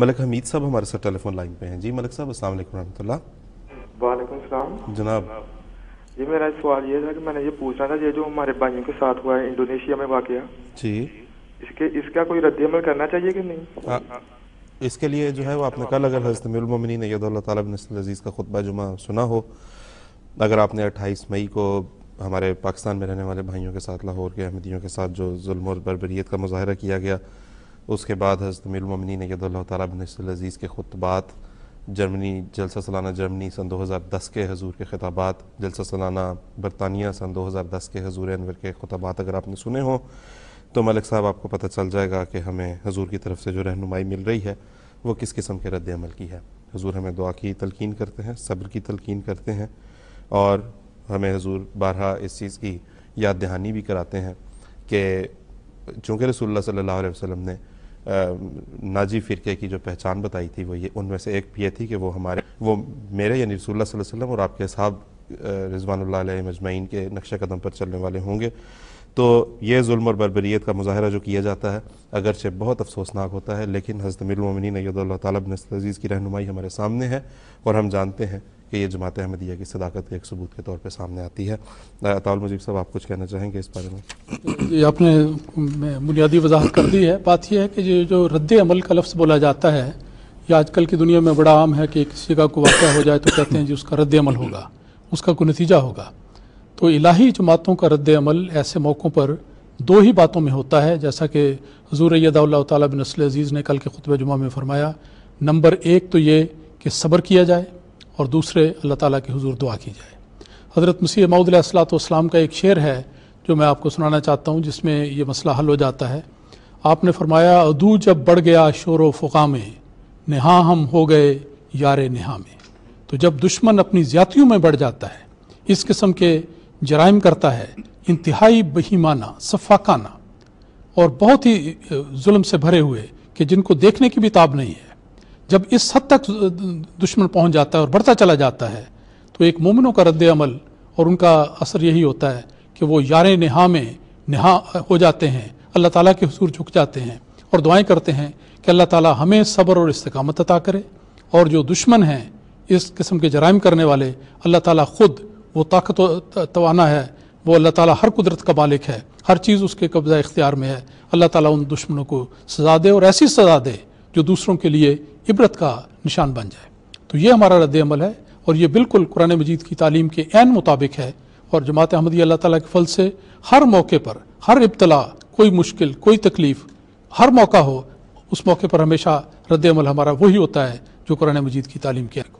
मलिक हमीद साहब हमारे साथ टेलीफोन लाइन पे हैं जी मलिक साहब अस्सलाम वालेकुम रहमतुल्लाह वालेकुम सलाम जनाब जी मेरा सवाल ये था कि मैंने ये पूछना था ये जो हमारे भाइयों के साथ हुआ है इंडोनेशिया में वाकया जी इसके इसका कोई रद्द अमल करना चाहिए कि नहीं आ, इसके लिए जो है वो आपने कल अगर हजरत हजरतमिन अजीज़ का खुतबा जुमा सुना हो अगर आपने 28 मई को हमारे पाकिस्तान में रहने वाले भाइयों के साथ लाहौर के अहमदियों के साथ जो जुल्म और बरबरीत का मुजाहरा किया गया उसके बाद हज़रत मिलमिन नदल अज़ीज़ के खुतबात जर्मनी जलसा सालाना जर्मनी सन 2010 के हजूर के खिताबात जलसा सालाना बरतानिया सन 2010 के हजूर अनवर के खुतबात अगर आपने सुने हों तो मलिक साहब आपको पता चल जाएगा कि हमें हजूर की तरफ से जो रहनुमाई मिल रही है वो किस किस्म के रद्दमल की है हजूर हमें दुआ की तलकिन करते हैं सब्र की तलकिन करते हैं और हमें हजूर बारहा इस चीज़ की याद दहानी भी कराते हैं कि चूँकि रसूलुल्लाह सल्ला वसम ने नाजी फ़िरके की जो पहचान बताई थी वो ये उनमें से एक ये थी कि वो हमारे वो मेरे यानी रसूल वसम और आपके साहब रिजवानल मजमैन के नक्श कदम पर चलने वाले होंगे तो ये जुल्म और बरबरीत का मुजाहरा जो किया जाता है अगरचे बहुत अफसोसनाक होता है लेकिन हज़रत मिलमिन तौल की रहनुमाई हमारे सामने है और हम जानते हैं कि ये जमात अहमदिया की सदाकत के एक सबूत के तौर पर सामने आती है अताउल मजीब साहब आप कुछ कहना चाहेंगे इस बारे में ये आपने बुनियादी वजाहत कर दी है बात यह है कि ये जो रद्द अमल का लफ्ज़ बोला जाता है ये आजकल की दुनिया में बड़ा आम है कि किसी का कोई वाक़ हो जाए तो कहते हैं जी उसका रद्द अमल होगा उसका कोई नतीजा होगा तो इलाही जमातों का रद्द अमल ऐसे मौक़ों पर दो ही बातों में होता है जैसा कि हजूर यदाल्ला बिन असल अज़ीज़ ने कल के खुतब जुमा में फरमाया नंबर एक तो ये कि सब्र किया जाए और दूसरे अल्लाह ताला के हुजूर दुआ की जाए हज़रत मसीह मऊदलाम का एक शेर है जो मैं आपको सुनाना चाहता हूँ जिसमें ये मसला हल हो जाता है आपने फरमाया अदू जब बढ़ गया शोर फ़ुका में नहा हम हो गए यार नहा में तो जब दुश्मन अपनी ज्यातियों में बढ़ जाता है इस किस्म के जराइम करता है इंतहाई बहीमाना सफाकाना और बहुत ही जुल्म से भरे हुए कि जिनको देखने की भी ताब नहीं है जब इस हद तक दुश्मन पहुंच जाता है और बढ़ता चला जाता है तो एक मोमिनों का रद्द अमल और उनका असर यही होता है कि वो यार नहा में नहा हो जाते हैं अल्लाह ताला के हसूर झुक जाते हैं और दुआएं करते हैं कि अल्लाह ताला हमें सब्र और इस्तकामत अता करे और जो दुश्मन हैं इस किस्म के जराइम करने वाले अल्लाह ताला खुद वो ताकत तोाना है वो अल्लाह ताला हर कुदरत का मालिक है हर चीज़ उसके कब्ज़ा इख्तियार में है अल्लाह ताला उन दुश्मनों को सजा दे और ऐसी सजा दे जो दूसरों के लिए इबरत का निशान बन जाए तो ये हमारा रद्द अमल है और ये बिल्कुल कुरान मजीद की तालीम के एन मुताबिक है और जमात अहमदी अल्लाह ताला के फल से हर मौके पर हर इब्तला कोई मुश्किल कोई तकलीफ़ हर मौका हो उस मौके पर हमेशा रद्द अमल हमारा वही होता है जो कुरान मजीद की तालीम के